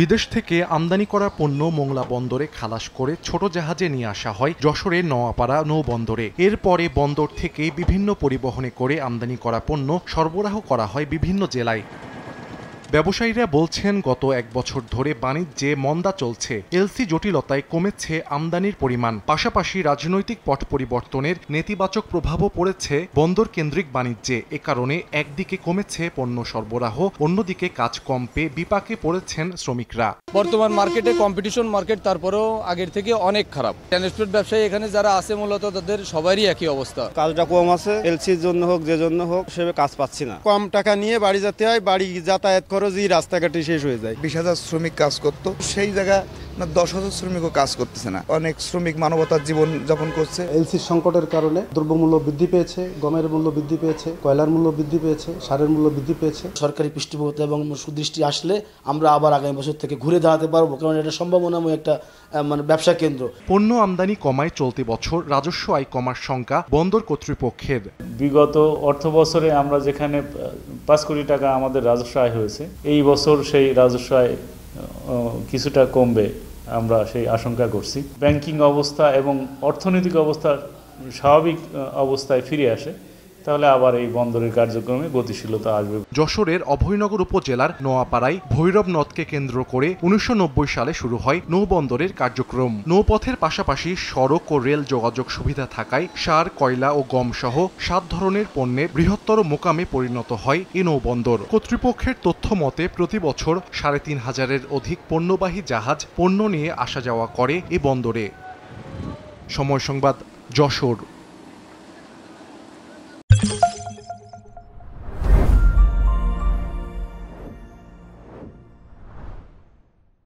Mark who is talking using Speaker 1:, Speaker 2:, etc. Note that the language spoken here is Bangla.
Speaker 1: বিদেশ থেকে আমদানি করা পণ্য মোংলা বন্দরে খালাস করে ছোট জাহাজে নিয়ে আসা হয় যশোরের নওয়াপাড়া নৌবন্দরে এরপরে বন্দর থেকে বিভিন্ন পরিবহনে করে আমদানি করা পণ্য সরবরাহ করা হয় বিভিন্ন জেলায় ব্যবসায়ীরা বলছেন গত এক বছর ধরে বাণিজ্যে মন্দা চলছে এলসি জটিলতায় কমেছে আমদানির পরিমাণ পাশাপাশি রাজনৈতিক পট পরিবর্তনের নেতিবাচক প্রভাবও পড়েছে বন্দর কেন্দ্রিক বাণিজ্যে এ কারণে একদিকে কমেছে পণ্য সরবরাহ অন্যদিকে কাজ কম পেয়ে বিপাকে পড়েছেন শ্রমিকরা বর্তমান মার্কেটে কম্পিটিশন মার্কেট
Speaker 2: তারপরেও আগের থেকে অনেক খারাপ ট্রান্সপোর্ট ব্যবসায়ী এখানে যারা আছে মূলত তাদের সবারই একই অবস্থা কাজটা কম আছে এলসির জন্য হোক যে জন্য হোক সেভাবে কাজ পাচ্ছি না কম টাকা নিয়ে বাড়ি যেতে হয় বাড়ি যাতায়াত খরচই রাস্তাঘাটে শেষ হয়ে যায় বিশ হাজার শ্রমিক কাজ করতো সেই জায়গা না দশ হাজার শ্রমিকও কাজ করতেছে না অনেক শ্রমিক মানবতার জীবন যাপন করছে এলসির সংকটের কারণে দ্রব্যমূল্য বৃদ্ধি পেয়েছে গমের মূল্য বৃদ্ধি পেয়েছে কয়লার মূল্য বৃদ্ধি পেয়েছে সারের মূল্য বৃদ্ধি পেয়েছে সরকারি
Speaker 1: পৃষ্ঠপোষকতা এবং সুদৃষ্টি আসলে আমরা আবার আগামী বছর থেকে ঘুরে দাঁড়াতে পারবো কারণ এটা সম্ভাবনাময় একটা মানে ব্যবসা কেন্দ্র পণ্য আমদানি কমায় চলতি বছর রাজস্ব আয় কমার শঙ্কা
Speaker 2: বন্দর কর্তৃপক্ষের বিগত অর্থ বছরে আমরা যেখানে পাঁচ কোটি টাকা আমাদের রাজস্ব আয় হয়েছে এই বছর সেই রাজস্ব আয় কিছুটা কমবে আমরা সেই আশঙ্কা করছি ব্যাংকিং অবস্থা এবং অর্থনৈতিক অবস্থা স্বাভাবিক অবস্থায় ফিরে আসে তাহলে আবার এই বন্দরের কার্যক্রমে গতিশীলতা আসবে যশোরের
Speaker 1: অভয়নগর উপজেলার নোয়াপাড়ায় ভৈরব নদকে কেন্দ্র করে উনিশশো সালে শুরু হয় নৌবন্দরের কার্যক্রম নৌপথের পাশাপাশি সড়ক ও রেল যোগাযোগ সুবিধা থাকায় সার কয়লা ও গম সহ সাত ধরনের পণ্যে বৃহত্তর মোকামে পরিণত হয় এই নৌবন্দর কর্তৃপক্ষের তথ্য মতে প্রতি বছর সাড়ে তিন হাজারের অধিক পণ্যবাহী জাহাজ পণ্য নিয়ে আসা যাওয়া করে এ বন্দরে সময় সংবাদ যশোর